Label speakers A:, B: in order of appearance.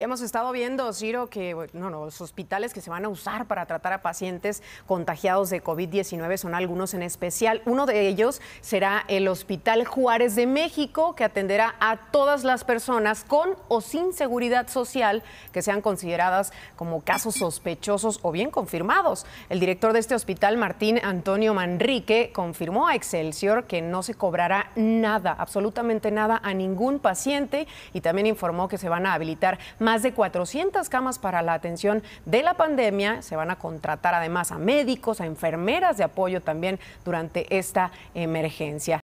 A: Hemos estado viendo, Ciro, que los hospitales que se van a usar para tratar a pacientes contagiados de COVID-19 son algunos en especial. Uno de ellos será el Hospital Juárez de México, que atenderá a todas las personas con o sin seguridad social que sean consideradas como casos sospechosos o bien confirmados. El director de este hospital, Martín Antonio Manrique, confirmó a Excelsior que no se cobrará nada, absolutamente nada, a ningún paciente y también informó que se van a habilitar más más de 400 camas para la atención de la pandemia. Se van a contratar además a médicos, a enfermeras de apoyo también durante esta emergencia.